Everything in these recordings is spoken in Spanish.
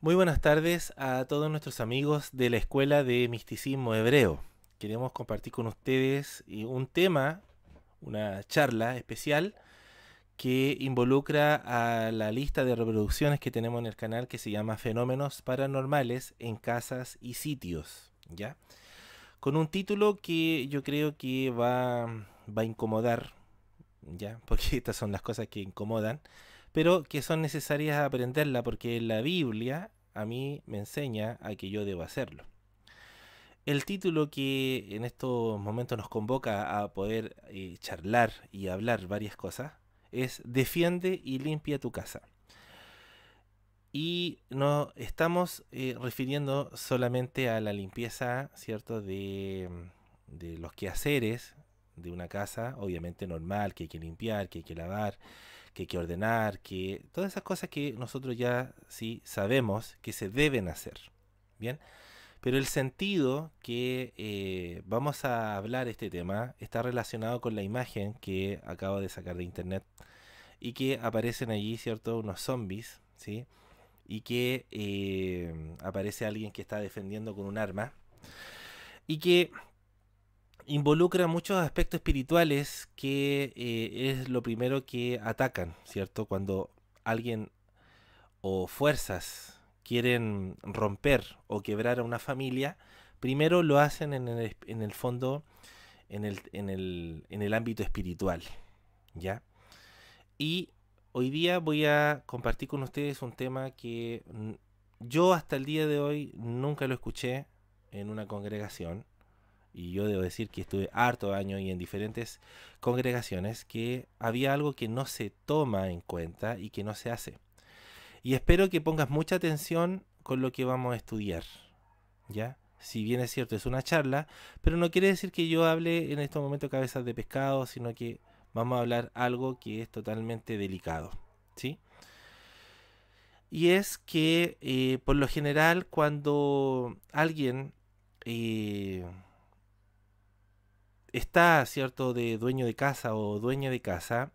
Muy buenas tardes a todos nuestros amigos de la Escuela de Misticismo Hebreo. Queremos compartir con ustedes eh, un tema, una charla especial que involucra a la lista de reproducciones que tenemos en el canal que se llama Fenómenos Paranormales en Casas y Sitios, ¿ya? Con un título que yo creo que va, a incomodar, ¿ya? Porque estas son las cosas que incomodan pero que son necesarias aprenderla porque la Biblia a mí me enseña a que yo debo hacerlo. El título que en estos momentos nos convoca a poder eh, charlar y hablar varias cosas es Defiende y limpia tu casa. Y no estamos eh, refiriendo solamente a la limpieza, ¿cierto?, de los quehaceres de una casa, obviamente normal, que hay que limpiar, que hay que lavar, que hay que ordenar, que todas esas cosas que nosotros ya sí sabemos que se deben hacer. Bien, pero el sentido que eh, vamos a hablar este tema está relacionado con la imagen que acabo de sacar de internet y que aparecen allí, ¿cierto? Unos zombies, ¿sí? Y que eh, aparece alguien que está defendiendo con un arma y que involucra muchos aspectos espirituales que eh, es lo primero que atacan, ¿cierto? Cuando alguien o fuerzas quieren romper o quebrar a una familia, primero lo hacen en el, fondo, en el, en el ámbito espiritual, ¿ya? Y hoy día voy a compartir con ustedes un tema que yo hasta el día de hoy nunca lo escuché en una congregación y yo debo decir que estuve harto año y en diferentes congregaciones, que había algo que no se toma en cuenta y que no se hace. Y espero que pongas mucha atención con lo que vamos a estudiar, ¿ya? Si bien es cierto, es una charla, pero no quiere decir que yo hable en este momento cabezas de pescado, sino que vamos a hablar algo que es totalmente delicado, ¿sí? Y es que eh, por lo general cuando alguien eh, está, ¿cierto?, de dueño de casa o dueña de casa,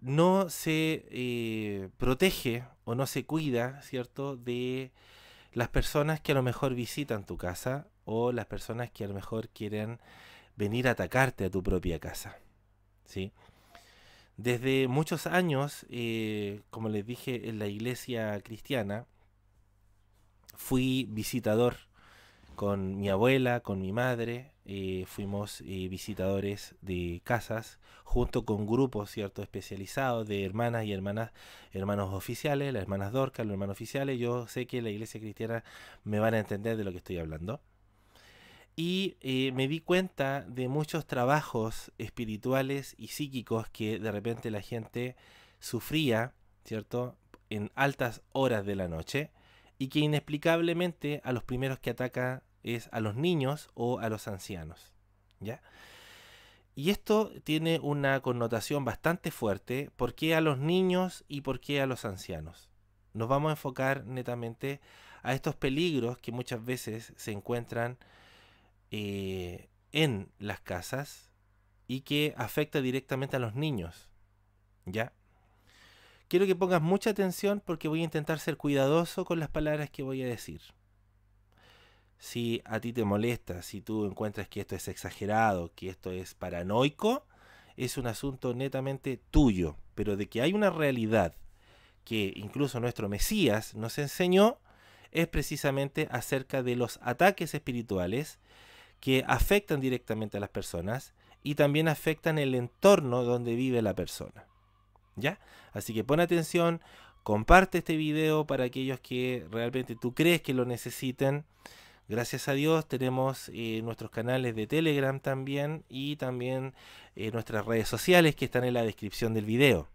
no se eh, protege o no se cuida, ¿cierto?, de las personas que a lo mejor visitan tu casa o las personas que a lo mejor quieren venir a atacarte a tu propia casa. ¿Sí? Desde muchos años, eh, como les dije, en la iglesia cristiana, fui visitador con mi abuela, con mi madre, eh, fuimos eh, visitadores de casas junto con grupos cierto especializados de hermanas y hermanas hermanos oficiales las hermanas Dorcas los hermanos oficiales yo sé que la iglesia cristiana me van a entender de lo que estoy hablando y eh, me di cuenta de muchos trabajos espirituales y psíquicos que de repente la gente sufría cierto en altas horas de la noche y que inexplicablemente a los primeros que ataca es a los niños o a los ancianos. ¿Ya? Y esto tiene una connotación bastante fuerte. ¿Por qué a los niños y por qué a los ancianos? Nos vamos a enfocar netamente a estos peligros que muchas veces se encuentran eh, en las casas y que afecta directamente a los niños. ¿Ya? Quiero que pongas mucha atención porque voy a intentar ser cuidadoso con las palabras que voy a decir si a ti te molesta, si tú encuentras que esto es exagerado, que esto es paranoico, es un asunto netamente tuyo, pero de que hay una realidad que incluso nuestro Mesías nos enseñó, es precisamente acerca de los ataques espirituales que afectan directamente a las personas y también afectan el entorno donde vive la persona. ¿Ya? Así que pon atención, comparte este video para aquellos que realmente tú crees que lo necesiten. Gracias a Dios tenemos eh, nuestros canales de Telegram también y también eh, nuestras redes sociales que están en la descripción del video.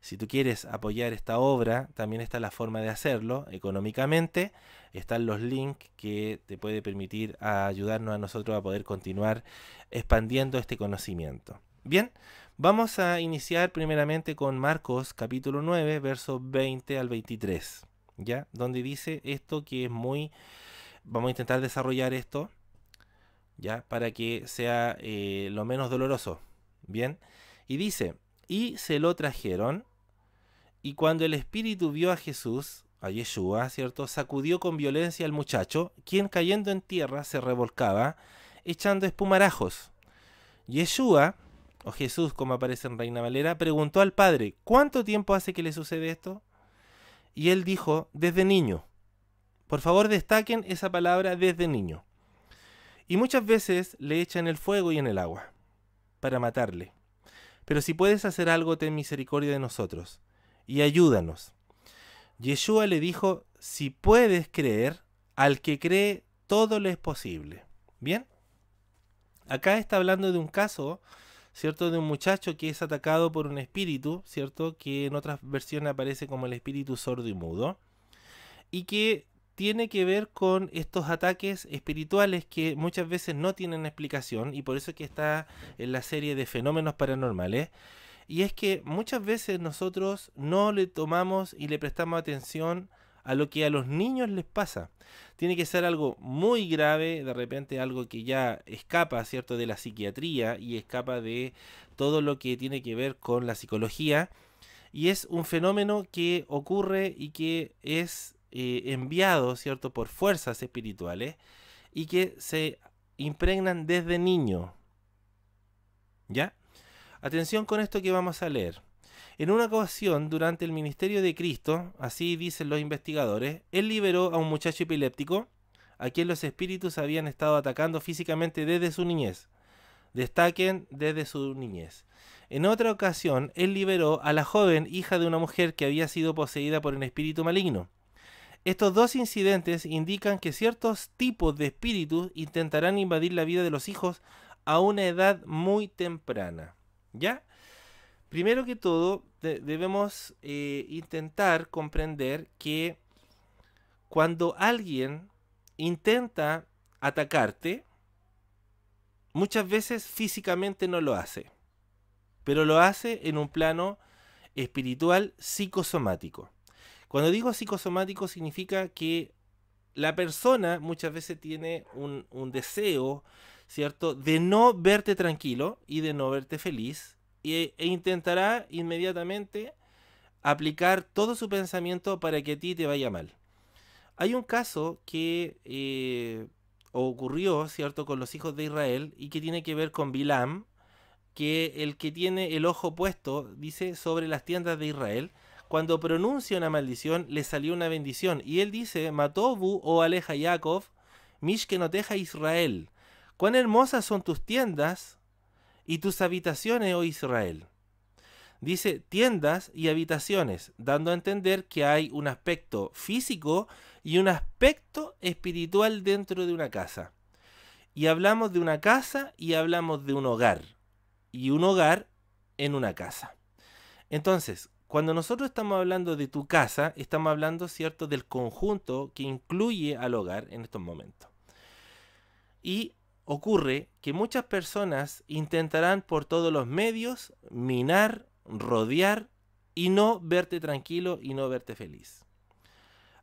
Si tú quieres apoyar esta obra, también está la forma de hacerlo económicamente. Están los links que te puede permitir ayudarnos a nosotros a poder continuar expandiendo este conocimiento. Bien, vamos a iniciar primeramente con Marcos capítulo 9, versos 20 al 23, ¿ya? Donde dice esto que es muy vamos a intentar desarrollar esto ya para que sea eh, lo menos doloroso. Bien, y dice, y se lo trajeron, y cuando el espíritu vio a Jesús, a Yeshua, ¿cierto? Sacudió con violencia al muchacho, quien cayendo en tierra se revolcaba, echando espumarajos. Yeshua, o Jesús, como aparece en Reina Valera, preguntó al padre, ¿cuánto tiempo hace que le sucede esto? Y él dijo, desde niño. Por favor, destaquen esa palabra desde niño. Y muchas veces le echan el fuego y en el agua para matarle. Pero si puedes hacer algo, ten misericordia de nosotros y ayúdanos. Yeshua le dijo, si puedes creer, al que cree todo le es posible. ¿Bien? Acá está hablando de un caso, ¿cierto? De un muchacho que es atacado por un espíritu, ¿cierto? Que en otras versiones aparece como el espíritu sordo y mudo. Y que tiene que ver con estos ataques espirituales que muchas veces no tienen explicación y por eso que está en la serie de fenómenos paranormales. Y es que muchas veces nosotros no le tomamos y le prestamos atención a lo que a los niños les pasa. Tiene que ser algo muy grave, de repente algo que ya escapa, ¿cierto?, de la psiquiatría y escapa de todo lo que tiene que ver con la psicología. Y es un fenómeno que ocurre y que es eh, enviados, ¿cierto?, por fuerzas espirituales y que se impregnan desde niño. ¿Ya? Atención con esto que vamos a leer. En una ocasión, durante el ministerio de Cristo, así dicen los investigadores, él liberó a un muchacho epiléptico a quien los espíritus habían estado atacando físicamente desde su niñez. Destaquen desde su niñez. En otra ocasión, él liberó a la joven hija de una mujer que había sido poseída por un espíritu maligno. Estos dos incidentes indican que ciertos tipos de espíritus intentarán invadir la vida de los hijos a una edad muy temprana. ¿Ya? Primero que todo, debemos eh, intentar comprender que cuando alguien intenta atacarte, muchas veces físicamente no lo hace, pero lo hace en un plano espiritual psicosomático. Cuando digo psicosomático significa que la persona muchas veces tiene un, deseo, ¿cierto?, de no verte tranquilo y de no verte feliz e, intentará inmediatamente aplicar todo su pensamiento para que a ti te vaya mal. Hay un caso que eh, ocurrió, ¿cierto?, con los hijos de Israel y que tiene que ver con Bilam, que el que tiene el ojo puesto, dice, sobre las tiendas de Israel, cuando pronuncia una maldición, le salió una bendición. Y él dice, Matobu o oh, Aleja Yaakov, Mishkenoteja Israel. Cuán hermosas son tus tiendas y tus habitaciones, oh Israel. Dice tiendas y habitaciones, dando a entender que hay un aspecto físico y un aspecto espiritual dentro de una casa. Y hablamos de una casa y hablamos de un hogar. Y un hogar en una casa. Entonces, cuando nosotros estamos hablando de tu casa, estamos hablando, ¿cierto?, del conjunto que incluye al hogar en estos momentos. Y ocurre que muchas personas intentarán por todos los medios minar, rodear y no verte tranquilo y no verte feliz.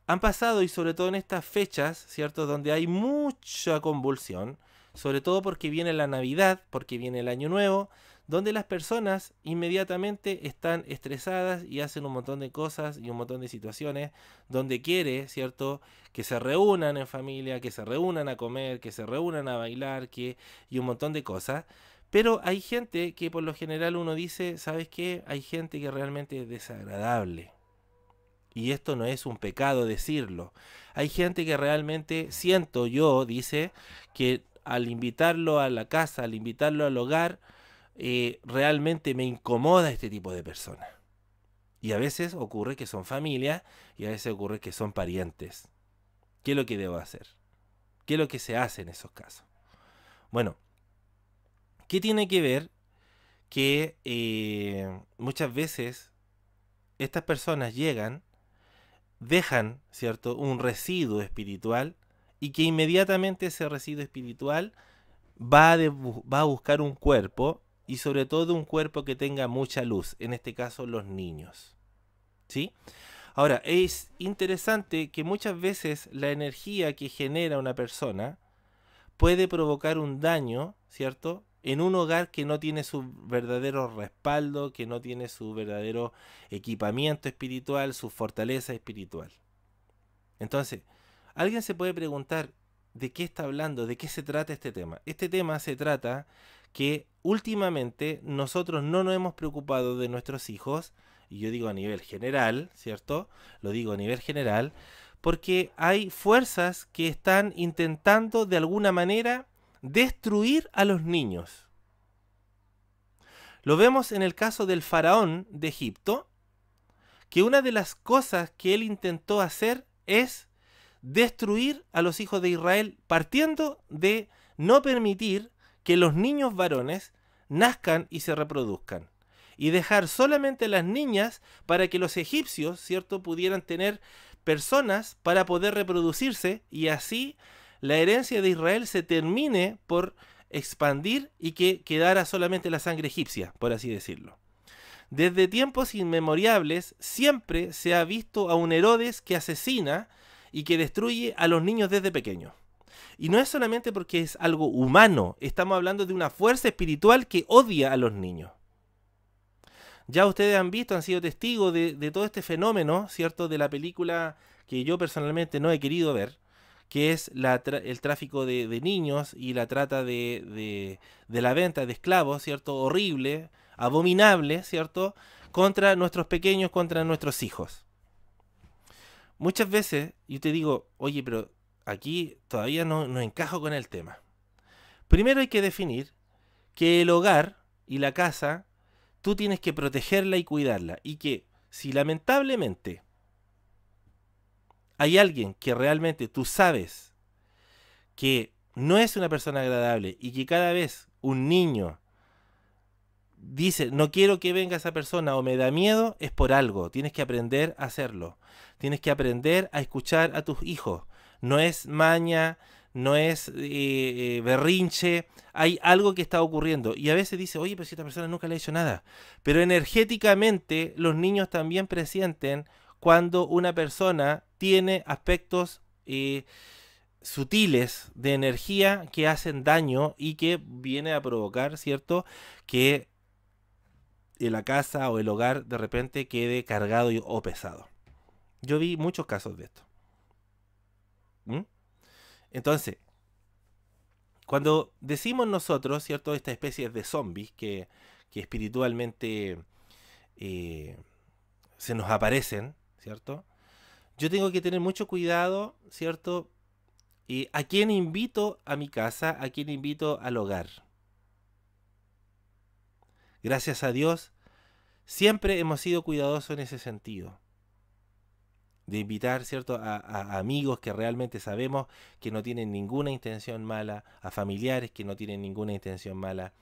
Han pasado y sobre todo en estas fechas, ¿cierto? Donde hay mucha convulsión, sobre todo porque viene la Navidad, porque viene el Año Nuevo, donde las personas inmediatamente están estresadas y hacen un montón de cosas y un montón de situaciones, donde quiere, ¿cierto?, que se reúnan en familia, que se reúnan a comer, que se reúnan a bailar, que y un montón de cosas. Pero hay gente que por lo general uno dice, ¿sabes qué? Hay gente que realmente es desagradable. Y esto no es un pecado decirlo. Hay gente que realmente siento yo, dice, que al invitarlo a la casa, al invitarlo al hogar, eh, realmente me incomoda este tipo de personas. Y a veces ocurre que son familia y a veces ocurre que son parientes. ¿Qué es lo que debo hacer? ¿Qué es lo que se hace en esos casos? Bueno, ¿qué tiene que ver que eh, muchas veces estas personas llegan, dejan, ¿cierto?, un residuo espiritual y que inmediatamente ese residuo espiritual va va a buscar un cuerpo y sobre todo un cuerpo que tenga mucha luz, en este caso los niños. ¿Sí? Ahora, es interesante que muchas veces la energía que genera una persona puede provocar un daño, ¿cierto? En un hogar que no tiene su verdadero respaldo, que no tiene su verdadero equipamiento espiritual, su fortaleza espiritual. Entonces, alguien se puede preguntar, ¿de qué está hablando? ¿De qué se trata este tema? Este tema se trata que últimamente nosotros no nos hemos preocupado de nuestros hijos, y yo digo a nivel general, ¿cierto? Lo digo a nivel general, porque hay fuerzas que están intentando de alguna manera destruir a los niños. Lo vemos en el caso del faraón de Egipto, que una de las cosas que él intentó hacer es destruir a los hijos de Israel, partiendo de no permitir que los niños varones nazcan y se reproduzcan y dejar solamente las niñas para que los egipcios, ¿cierto?, pudieran tener personas para poder reproducirse y así la herencia de Israel se termine por expandir y que quedara solamente la sangre egipcia, por así decirlo. Desde tiempos inmemorables siempre se ha visto a un Herodes que asesina y que destruye a los niños desde pequeños. Y no es solamente porque es algo humano, estamos hablando de una fuerza espiritual que odia a los niños. Ya ustedes han visto, han sido testigos de, todo este fenómeno, ¿cierto? De la película que yo personalmente no he querido ver, que es el tráfico de, niños y la trata de, de, la venta de esclavos, ¿cierto? Horrible, abominable, ¿cierto? Contra nuestros pequeños, contra nuestros hijos. Muchas veces yo te digo, oye, pero aquí todavía no, encajo con el tema. Primero hay que definir que el hogar y la casa, tú tienes que protegerla y cuidarla. Y que si lamentablemente hay alguien que realmente tú sabes que no es una persona agradable y que cada vez un niño dice, no quiero que venga esa persona o me da miedo, es por algo. Tienes que aprender a hacerlo. Tienes que aprender a escuchar a tus hijos no es maña, no es eh, eh, berrinche, hay algo que está ocurriendo. Y a veces dice, oye, pero si esta persona nunca le ha hecho nada. Pero energéticamente los niños también presienten cuando una persona tiene aspectos eh, sutiles de energía que hacen daño y que viene a provocar, ¿cierto? Que en la casa o el hogar de repente quede cargado o pesado. Yo vi muchos casos de esto. ¿Mm? Entonces, cuando decimos nosotros, ¿cierto? esta especie de zombies que, espiritualmente eh, se nos aparecen, ¿cierto? Yo tengo que tener mucho cuidado, ¿cierto? y eh, ¿A quién invito a mi casa? ¿A quién invito al hogar? Gracias a Dios, siempre hemos sido cuidadosos en ese sentido de invitar ¿cierto? A, amigos que realmente sabemos que no tienen ninguna intención mala, a familiares que no tienen ninguna intención mala,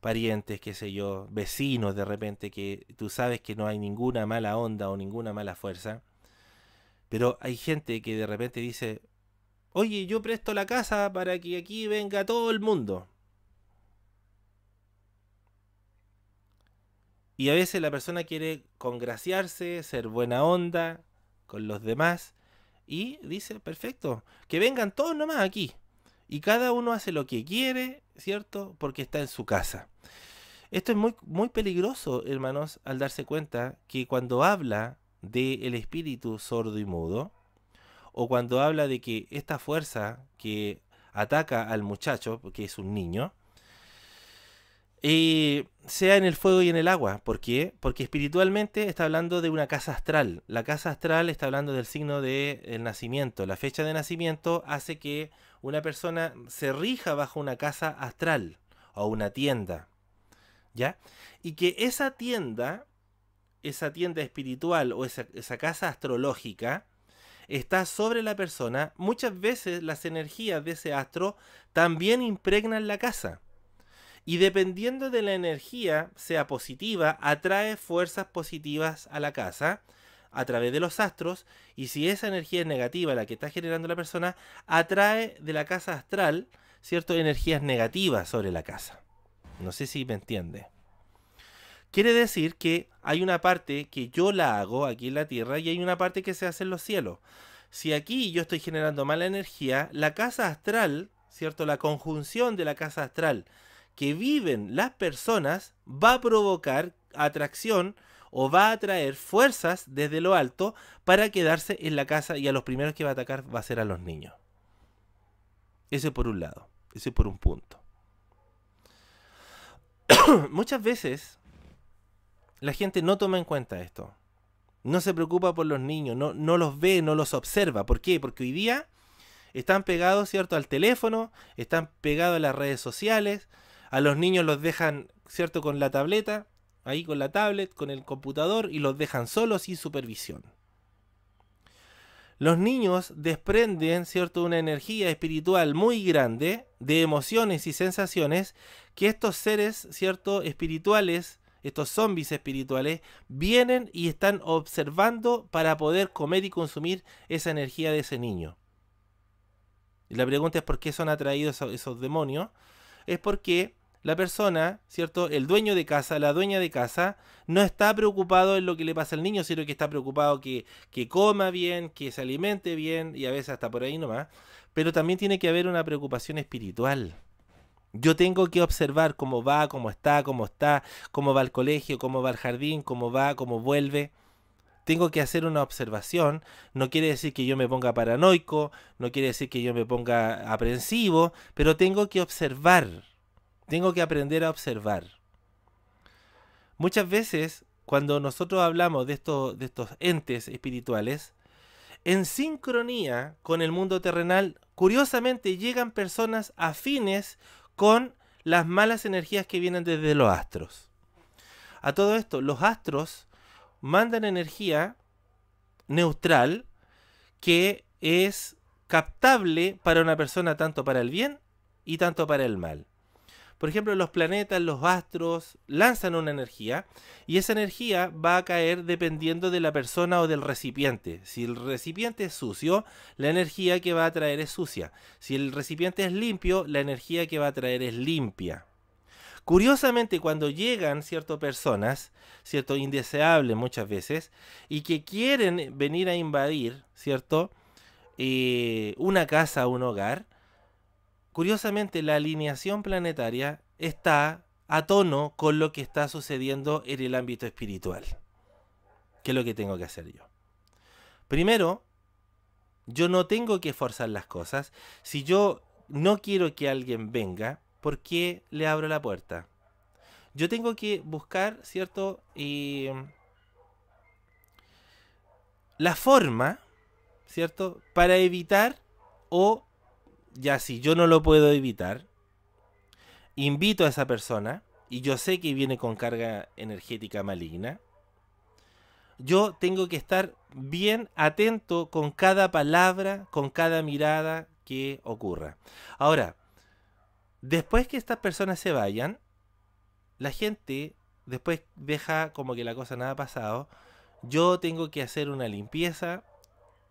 parientes, qué sé yo, vecinos de repente que tú sabes que no hay ninguna mala onda o ninguna mala fuerza, pero hay gente que de repente dice, oye, yo presto la casa para que aquí venga todo el mundo. Y a veces la persona quiere congraciarse, ser buena onda, con los demás. Y dice, perfecto, que vengan todos nomás aquí. Y cada uno hace lo que quiere, ¿cierto? Porque está en su casa. Esto es muy, muy peligroso, hermanos, al darse cuenta que cuando habla del el espíritu sordo y mudo, o cuando habla de que esta fuerza que ataca al muchacho, porque es un niño, y eh, sea en el fuego y en el agua. ¿Por qué? Porque espiritualmente está hablando de una casa astral. La casa astral está hablando del signo del de nacimiento. La fecha de nacimiento hace que una persona se rija bajo una casa astral o una tienda. ¿Ya? Y que esa tienda, esa tienda espiritual o esa casa astrológica, está sobre la persona. Muchas veces las energías de ese astro también impregnan la casa. Y dependiendo de la energía, sea positiva, atrae fuerzas positivas a la casa a través de los astros. Y si esa energía es negativa, la que está generando la persona, atrae de la casa astral, ¿cierto? Energías negativas sobre la casa. No sé si me entiende. Quiere decir que hay una parte que yo la hago aquí en la tierra y hay una parte que se hace en los cielos. Si aquí yo estoy generando mala energía, la casa astral, ¿cierto? La conjunción de la casa astral que viven las personas va a provocar atracción o va a atraer fuerzas desde lo alto para quedarse en la casa y a los primeros que va a atacar va a ser a los niños. Ese por un lado, ese por un punto. Muchas veces la gente no toma en cuenta esto. No se preocupa por los niños, no, no los ve, no los observa. ¿Por qué? Porque hoy día están pegados, ¿cierto?, al teléfono, están pegados a las redes sociales, a los niños los dejan, ¿cierto?, con la tableta, ahí con la tablet, con el computador y los dejan solos sin supervisión. Los niños desprenden, ¿cierto?, una energía espiritual muy grande de emociones y sensaciones que estos seres, ¿cierto?, espirituales, estos zombies espirituales, vienen y están observando para poder comer y consumir esa energía de ese niño. Y la pregunta es por qué son atraídos esos demonios. Es porque la persona, ¿cierto? El dueño de casa, la dueña de casa, no está preocupado en lo que le pasa al niño, sino que está preocupado que, que coma bien, que se alimente bien y a veces hasta por ahí nomás. Pero también tiene que haber una preocupación espiritual. Yo tengo que observar cómo va, cómo está, cómo está, cómo va al colegio, cómo va al jardín, cómo va, cómo vuelve tengo que hacer una observación. No quiere decir que yo me ponga paranoico, no quiere decir que yo me ponga aprensivo, pero tengo que observar. Tengo que aprender a observar. Muchas veces, cuando nosotros hablamos de, estos, entes espirituales, en sincronía con el mundo terrenal, curiosamente llegan personas afines con las malas energías que vienen desde los astros. A todo esto, los astros mandan energía neutral que es captable para una persona tanto para el bien y tanto para el mal. Por ejemplo, los planetas, los astros lanzan una energía y esa energía va a caer dependiendo de la persona o del recipiente. Si el recipiente es sucio, la energía que va a traer es sucia. Si el recipiente es limpio, la energía que va a traer es limpia. Curiosamente, cuando llegan ciertas personas, cierto indeseable muchas veces, y que quieren venir a invadir, ¿cierto? Eh, una casa, o un hogar, curiosamente la alineación planetaria está a tono con lo que está sucediendo en el ámbito espiritual. ¿Qué es lo que tengo que hacer yo? Primero, yo no tengo que forzar las cosas. Si yo no quiero que alguien venga, ¿por qué le abro la puerta? Yo tengo que buscar, ¿cierto? Eh, la forma, ¿cierto? Para evitar o ya si yo no lo puedo evitar, invito a esa persona y yo sé que viene con carga energética maligna, yo tengo que estar bien atento con cada palabra, con cada mirada que ocurra. Ahora, después que estas personas se vayan, la gente después deja como que la cosa nada ha pasado. Yo tengo que hacer una limpieza,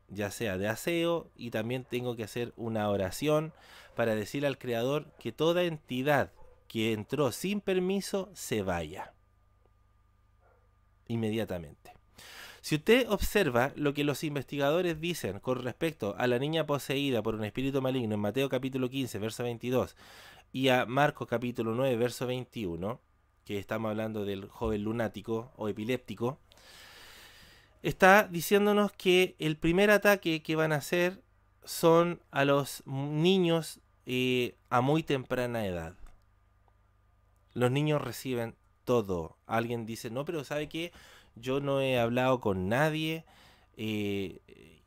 ya sea de aseo, y también tengo que hacer una oración para decir al Creador que toda entidad que entró sin permiso se vaya inmediatamente. Si usted observa lo que los investigadores dicen con respecto a la niña poseída por un espíritu maligno en Mateo capítulo 15, verso 22, y a Marcos capítulo 9, verso 21, que estamos hablando del joven lunático o epiléptico, está diciéndonos que el primer ataque que van a hacer son a los niños eh, a muy temprana edad. Los niños reciben todo. Alguien dice, no, pero ¿sabe qué? Yo no he hablado con nadie eh,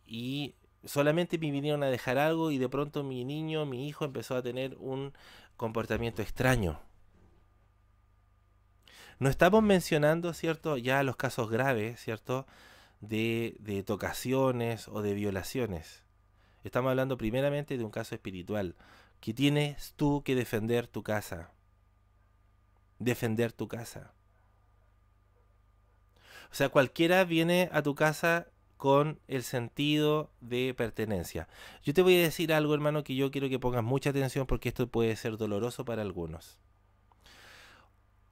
y solamente me vinieron a dejar algo y de pronto mi niño, mi hijo empezó a tener un comportamiento extraño. No estamos mencionando, ¿cierto? Ya los casos graves, ¿cierto? de, tocaciones o de violaciones. Estamos hablando primeramente de un caso espiritual, que tienes tú que defender tu casa. Defender tu casa. O sea, cualquiera viene a tu casa con el sentido de pertenencia. Yo te voy a decir algo, hermano, que yo quiero que pongas mucha atención porque esto puede ser doloroso para algunos.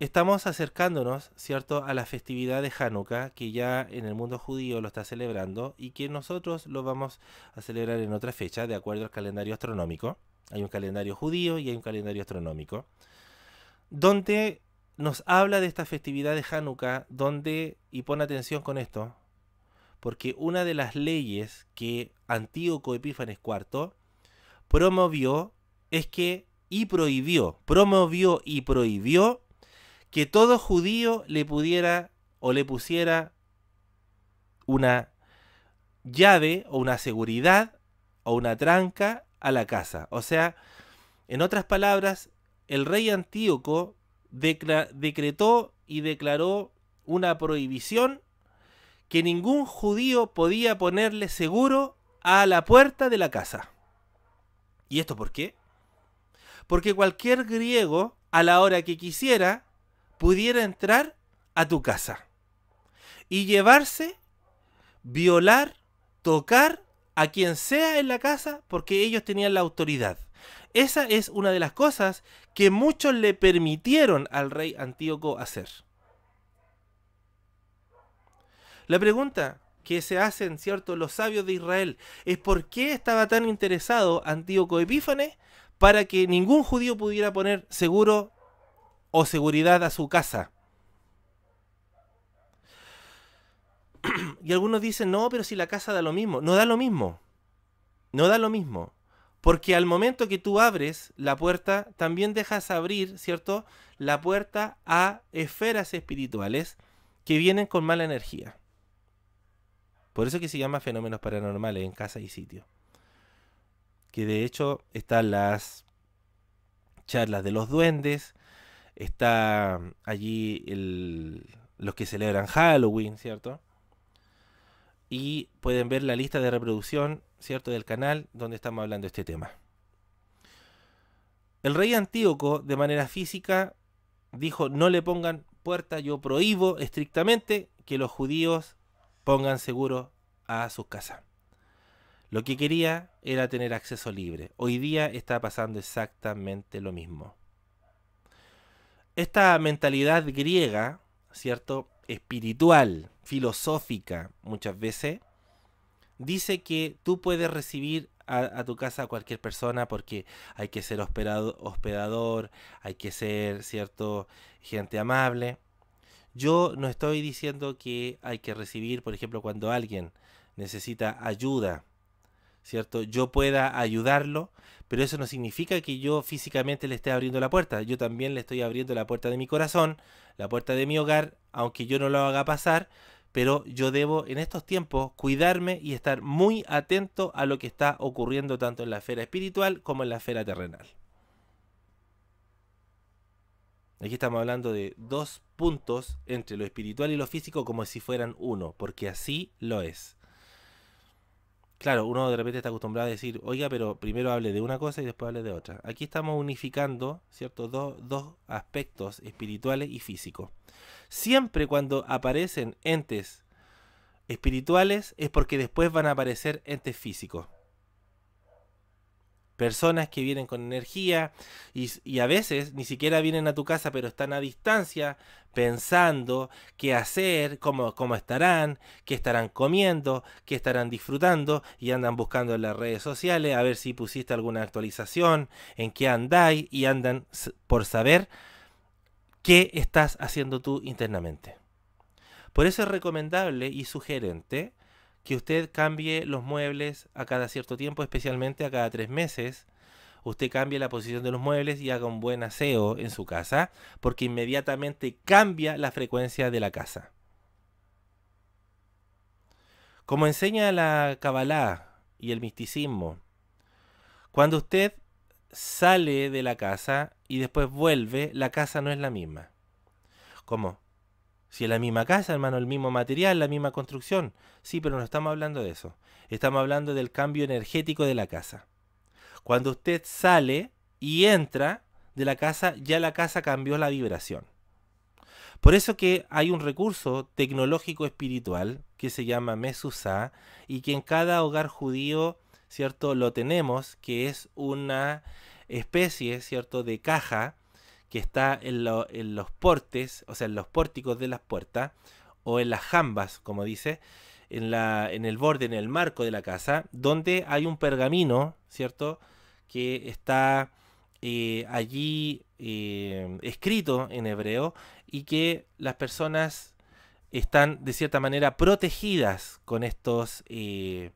Estamos acercándonos, ¿cierto?, a la festividad de Hanukkah, que ya en el mundo judío lo está celebrando y que nosotros lo vamos a celebrar en otra fecha, de acuerdo al calendario astronómico. Hay un calendario judío y hay un calendario astronómico, donde nos habla de esta festividad de Hanukkah, donde, y pon atención con esto, porque una de las leyes que Antíoco Epífanes IV promovió es que, y prohibió, promovió y prohibió que todo judío le pudiera o le pusiera una llave o una seguridad o una tranca a la casa. O sea, en otras palabras, el rey Antíoco decretó y declaró una prohibición que ningún judío podía ponerle seguro a la puerta de la casa. ¿Y esto por qué? Porque cualquier griego, a la hora que quisiera, pudiera entrar a tu casa y llevarse, violar, tocar a quien sea en la casa porque ellos tenían la autoridad. Esa es una de las cosas que muchos le permitieron al rey Antíoco hacer. La pregunta que se hacen, ¿cierto?, los sabios de Israel es por qué estaba tan interesado Antíoco Epífanes para que ningún judío pudiera poner seguro o seguridad a su casa. Y algunos dicen, no, pero si la casa da lo mismo. No da lo mismo. No da lo mismo. Porque al momento que tú abres la puerta, también dejas abrir, ¿cierto? La puerta a esferas espirituales que vienen con mala energía. Por eso que se llama fenómenos paranormales en casa y sitio. Que de hecho están las charlas de los duendes, Está allí los que celebran Halloween, ¿cierto? Y pueden ver la lista de reproducción, ¿cierto? Del canal donde estamos hablando de este tema. El rey Antíoco, de manera física, dijo, no le pongan puerta, yo prohíbo estrictamente que los judíos pongan seguro a sus casas. Lo que quería era tener acceso libre. Hoy día está pasando exactamente lo mismo esta mentalidad griega, ¿cierto? Espiritual, filosófica, muchas veces, dice que tú puedes recibir a, tu casa a cualquier persona porque hay que ser hospedador, hay que ser, ¿cierto?, gente amable. Yo no estoy diciendo que hay que recibir, por ejemplo, cuando alguien necesita ayuda, ¿cierto? Yo pueda ayudarlo, pero eso no significa que yo físicamente le esté abriendo la puerta. Yo también le estoy abriendo la puerta de mi corazón, la puerta de mi hogar, aunque yo no lo haga pasar, pero yo debo en estos tiempos cuidarme y estar muy atento a lo que está ocurriendo tanto en la esfera espiritual como en la esfera terrenal. Aquí estamos hablando de dos puntos entre lo espiritual y lo físico como si fueran uno, porque así lo es. Claro, uno de repente está acostumbrado a decir, oiga, pero primero hable de una cosa y después hable de otra. Aquí estamos unificando, ¿cierto? dos aspectos espirituales y físicos. Siempre cuando aparecen entes espirituales es porque después van a aparecer entes físicos personas que vienen con energía y, a veces ni siquiera vienen a tu casa, pero están a distancia pensando qué hacer, cómo, cómo estarán, qué estarán comiendo, qué estarán disfrutando y andan buscando en las redes sociales a ver si pusiste alguna actualización, en qué andáis y andan por saber qué estás haciendo tú internamente. Por eso es recomendable y sugerente que usted cambie los muebles a cada cierto tiempo, especialmente a cada tres meses. Usted cambie la posición de los muebles y haga un buen aseo en su casa, porque inmediatamente cambia la frecuencia de la casa. Como enseña la Kabbalah y el misticismo, cuando usted sale de la casa y después vuelve, la casa no es la misma. ¿Cómo? Si es la misma casa, hermano, el mismo material, la misma construcción. Sí, pero no estamos hablando de eso. Estamos hablando del cambio energético de la casa. Cuando usted sale y entra de la casa, ya la casa cambió la vibración. Por eso que hay un recurso tecnológico espiritual que se llama Mesusa, y que en cada hogar judío, ¿cierto? Lo tenemos, que es una especie, ¿cierto?, de caja que está en, los portes, o sea, en los pórticos de las puertas, o en las jambas, como dice, en, el borde, en el marco de la casa, donde hay un pergamino, ¿cierto? Que está eh, allí eh, escrito en hebreo y que las personas están de cierta manera protegidas con estos eh,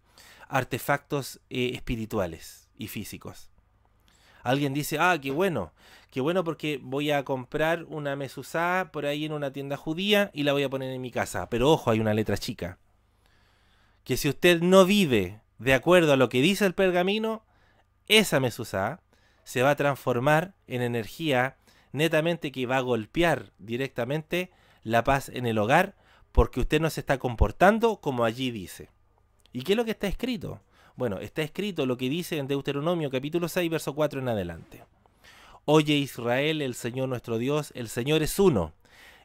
artefactos espirituales y físicos. Alguien dice, ah, qué bueno, qué bueno porque voy a comprar una mesuzá por ahí en una tienda judía y la voy a poner en mi casa. Pero ojo, hay una letra chica. Que si usted no vive de acuerdo a lo que dice el pergamino, esa mesuzá se va a transformar en energía netamente que va a golpear directamente la paz en el hogar porque usted no se está comportando como allí dice. ¿Y qué es lo que está escrito? Bueno, está escrito lo que dice en Deuteronomio capítulo 6, verso 4 en adelante. Oye Israel, el Señor nuestro Dios, el Señor es uno.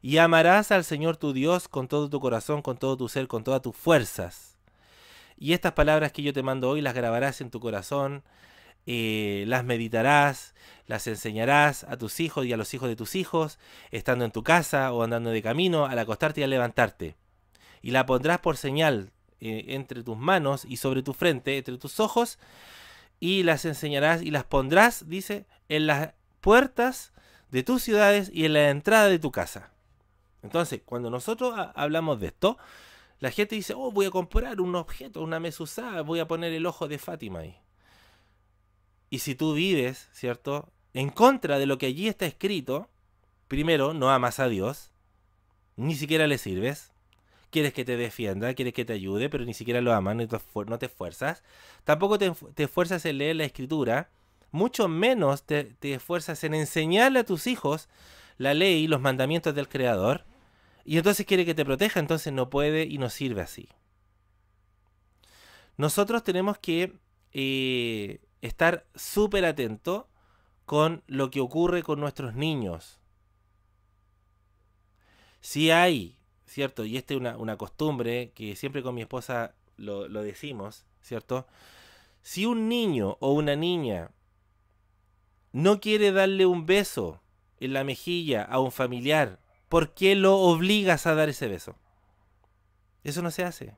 Y amarás al Señor tu Dios con todo tu corazón, con todo tu ser, con todas tus fuerzas. Y estas palabras que yo te mando hoy las grabarás en tu corazón, eh, las meditarás, las enseñarás a tus hijos y a los hijos de tus hijos, estando en tu casa o andando de camino, al acostarte y al levantarte. Y la pondrás por señal eh, entre tus manos y sobre tu frente, entre tus ojos, y las enseñarás y las pondrás, dice, en las puertas de tus ciudades y en la entrada de tu casa. Entonces, cuando nosotros hablamos de esto, la gente dice, oh, voy a comprar un objeto, una usada, voy a poner el ojo de Fátima ahí. Y si tú vives, ¿cierto? En contra de lo que allí está escrito, primero, no amas a Dios, ni siquiera le sirves quieres que te defienda, quieres que te ayude, pero ni siquiera lo amas, no te esfuerzas. Tampoco te, esfuerzas en leer la escritura, mucho menos te, esfuerzas en enseñarle a tus hijos la ley y los mandamientos del Creador. Y entonces quiere que te proteja, entonces no puede y no sirve así. Nosotros tenemos que eh, estar súper atentos con lo que ocurre con nuestros niños. Si hay ¿cierto? Y esta es una, costumbre que siempre con mi esposa lo, decimos, ¿cierto? Si un niño o una niña no quiere darle un beso en la mejilla a un familiar, ¿por qué lo obligas a dar ese beso? Eso no se hace.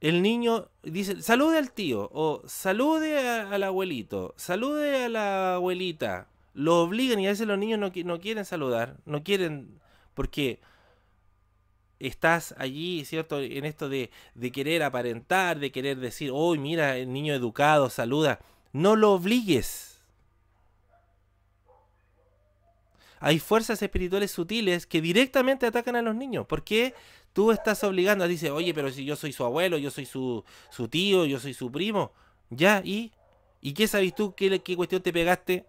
El niño dice, salude al tío, o salude al abuelito, salude a la abuelita. Lo obligan y a veces los niños no, no quieren saludar, no quieren porque estás allí, ¿cierto? En esto de, querer aparentar, de querer decir, hoy mira, el niño educado, saluda. No lo obligues. Hay fuerzas espirituales sutiles que directamente atacan a los niños. ¿Por qué? Tú estás obligando, dice, oye, pero si yo soy su abuelo, yo soy su, tío, yo soy su primo. Ya, ¿y? ¿Y qué sabes tú? ¿Qué, qué cuestión te pegaste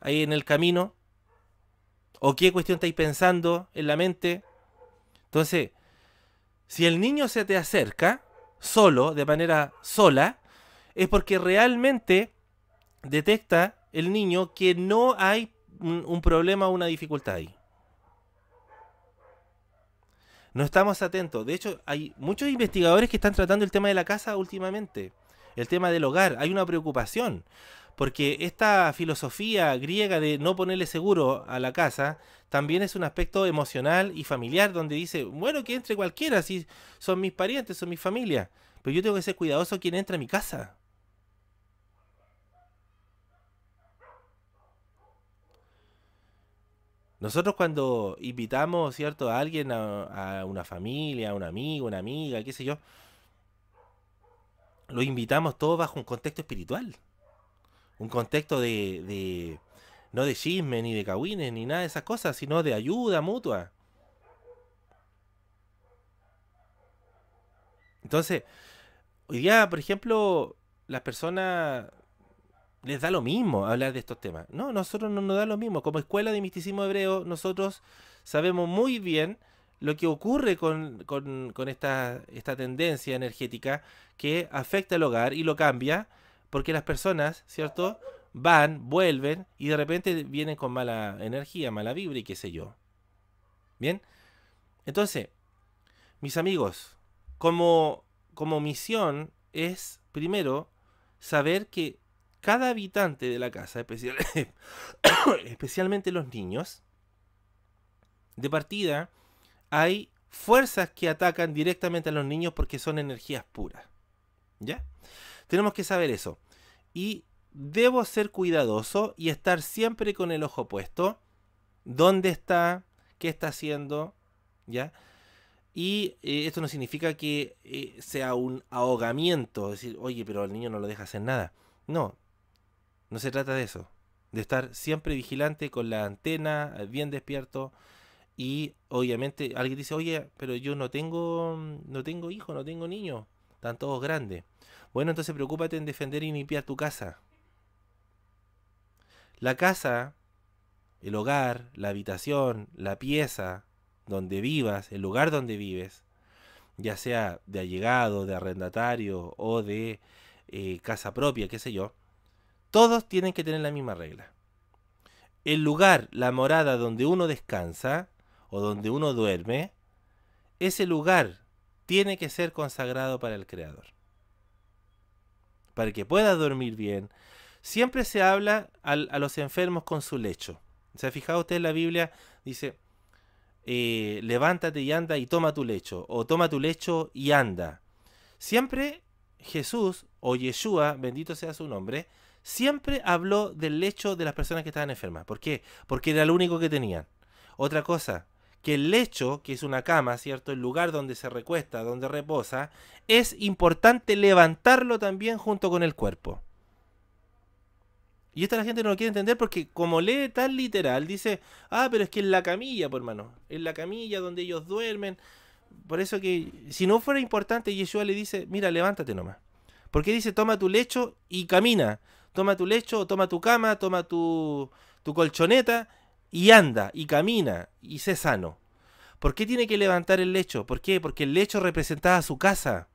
ahí en el camino? ¿O qué cuestión estáis pensando en la mente? Entonces, si el niño se te acerca solo, de manera sola, es porque realmente detecta el niño que no hay un, problema o una dificultad ahí. No estamos atentos. De hecho, hay muchos investigadores que están tratando el tema de la casa últimamente, el tema del hogar. Hay una preocupación porque esta filosofía griega de no ponerle seguro a la casa también es un aspecto emocional y familiar donde dice, bueno, que entre cualquiera, si son mis parientes, son mi familia, pero yo tengo que ser cuidadoso quien entra a mi casa. Nosotros cuando invitamos, ¿cierto?, a alguien, a, a, una familia, a un amigo, una amiga, qué sé yo, lo invitamos todo bajo un contexto espiritual un contexto de, no de chisme, ni de cagüines, ni nada de esas cosas, sino de ayuda mutua. Entonces, hoy día, por ejemplo, las personas les da lo mismo hablar de estos temas. No, nosotros no nos da lo mismo. Como escuela de misticismo hebreo, nosotros sabemos muy bien lo que ocurre con, con, esta, esta tendencia energética que afecta al hogar y lo cambia porque las personas, ¿cierto? Van, vuelven y de repente vienen con mala energía, mala vibra y qué sé yo. ¿Bien? Entonces, mis amigos, como, como misión es, primero, saber que cada habitante de la casa, especialmente los niños, de partida hay fuerzas que atacan directamente a los niños porque son energías puras. ¿Ya? Tenemos que saber eso y debo ser cuidadoso y estar siempre con el ojo puesto. ¿Dónde está? ¿Qué está haciendo? ¿Ya? Y eh, esto no significa que eh, sea un ahogamiento, decir, oye, pero el niño no lo deja hacer nada. No, no se trata de eso. De estar siempre vigilante con la antena, eh, bien despierto. Y obviamente alguien dice, oye, pero yo no tengo, no tengo hijo, no tengo niño. Están todos grandes. Bueno, entonces preocúpate en defender y limpiar tu casa. La casa, el hogar, la habitación, la pieza donde vivas, el lugar donde vives, ya sea de allegado, de arrendatario o de eh, casa propia, qué sé yo, todos tienen que tener la misma regla. El lugar, la morada donde uno descansa o donde uno duerme, ese lugar tiene que ser consagrado para el Creador para que puedas dormir bien. Siempre se habla a los enfermos con su lecho. ¿Se ha fijado usted en la Biblia? Dice, eh, levántate y anda y toma tu lecho, o toma tu lecho y anda. Siempre Jesús o Yeshua, bendito sea su nombre, siempre habló del lecho de las personas que estaban enfermas. ¿Por qué? Porque era lo único que tenían. Otra cosa, que el lecho, que es una cama, ¿cierto? El lugar donde se recuesta, donde reposa, es importante levantarlo también junto con el cuerpo. Y esta la gente no lo quiere entender porque como lee tan literal, dice, ah, pero es que en la camilla, por pues, hermano, en la camilla donde ellos duermen. Por eso que si no fuera importante, Yeshua le dice, mira, levántate nomás. Porque dice, toma tu lecho y camina. Toma tu lecho, toma tu cama, toma tu, tu colchoneta y anda y camina y sé sano. ¿Por qué tiene que levantar el lecho? ¿Por qué? Porque el lecho representaba su casa,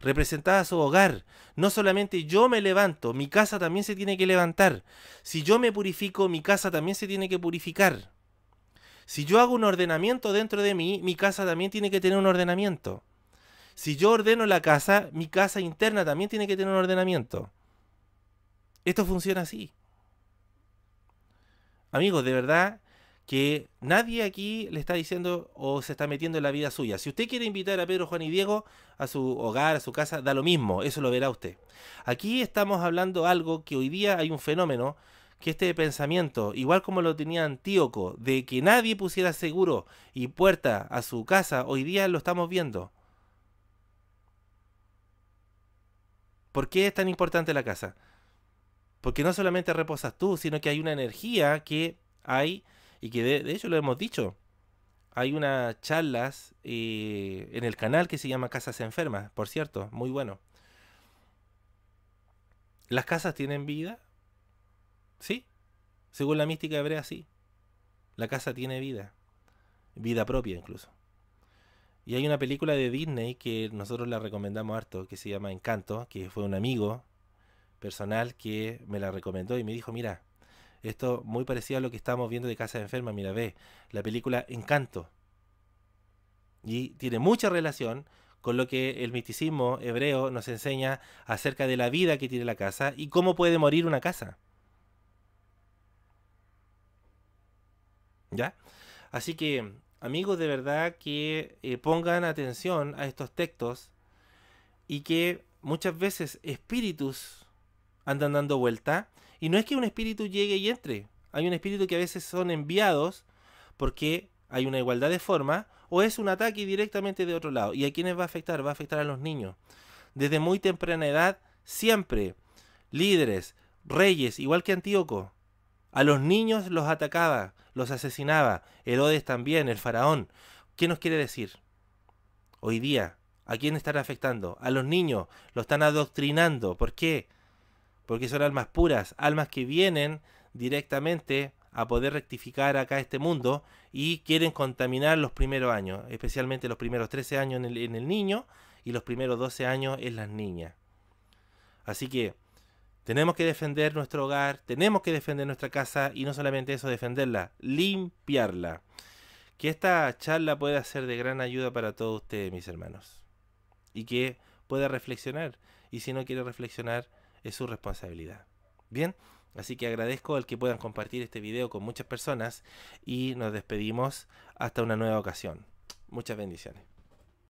representaba su hogar. No solamente yo me levanto, mi casa también se tiene que levantar. Si yo me purifico, mi casa también se tiene que purificar. Si yo hago un ordenamiento dentro de mí, mi casa también tiene que tener un ordenamiento. Si yo ordeno la casa, mi casa interna también tiene que tener un ordenamiento. Esto funciona así. Amigos, de verdad que nadie aquí le está diciendo o se está metiendo en la vida suya. Si usted quiere invitar a Pedro, Juan y Diego a su hogar, a su casa, da lo mismo, eso lo verá usted. Aquí estamos hablando algo que hoy día hay un fenómeno que este pensamiento, igual como lo tenía Antíoco, de que nadie pusiera seguro y puerta a su casa, hoy día lo estamos viendo. ¿Por qué es tan importante la casa? Porque no solamente reposas tú, sino que hay una energía que hay, y que de, hecho lo hemos dicho, hay unas charlas eh, en el canal que se llama Casas Enfermas, por cierto, muy bueno. ¿Las casas tienen vida? Sí, según la mística hebrea, sí. La casa tiene vida, vida propia incluso. Y hay una película de Disney que nosotros la recomendamos harto, que se llama Encanto, que fue un amigo personal que me la recomendó y me dijo, mira, esto muy parecido a lo que estamos viendo de Casa de Enferma, mira, ve, la película Encanto. Y tiene mucha relación con lo que el misticismo hebreo nos enseña acerca de la vida que tiene la casa y cómo puede morir una casa. ¿Ya? Así que, amigos, de verdad que eh, pongan atención a estos textos y que muchas veces espíritus andan dando vuelta. Y no es que un espíritu llegue y entre. Hay un espíritu que a veces son enviados porque hay una igualdad de forma o es un ataque directamente de otro lado. ¿Y a quiénes va a afectar? Va a afectar a los niños. Desde muy temprana edad, siempre, líderes, reyes, igual que Antíoco, a los niños los atacaba, los asesinaba. Herodes también, el faraón. ¿Qué nos quiere decir? Hoy día, ¿a quién están afectando? A los niños, los están adoctrinando. ¿Por qué? porque son almas puras, almas que vienen directamente a poder rectificar acá este mundo y quieren contaminar los primeros años, especialmente los primeros 13 años en el, niño y los primeros 12 años en las niñas. Así que tenemos que defender nuestro hogar, tenemos que defender nuestra casa y no solamente eso, defenderla, limpiarla. Que esta charla pueda ser de gran ayuda para todos ustedes, mis hermanos. Y que pueda reflexionar. Y si no quiere reflexionar, es su responsabilidad. Bien, así que agradezco al que puedan compartir este video con muchas personas y nos despedimos hasta una nueva ocasión. Muchas bendiciones.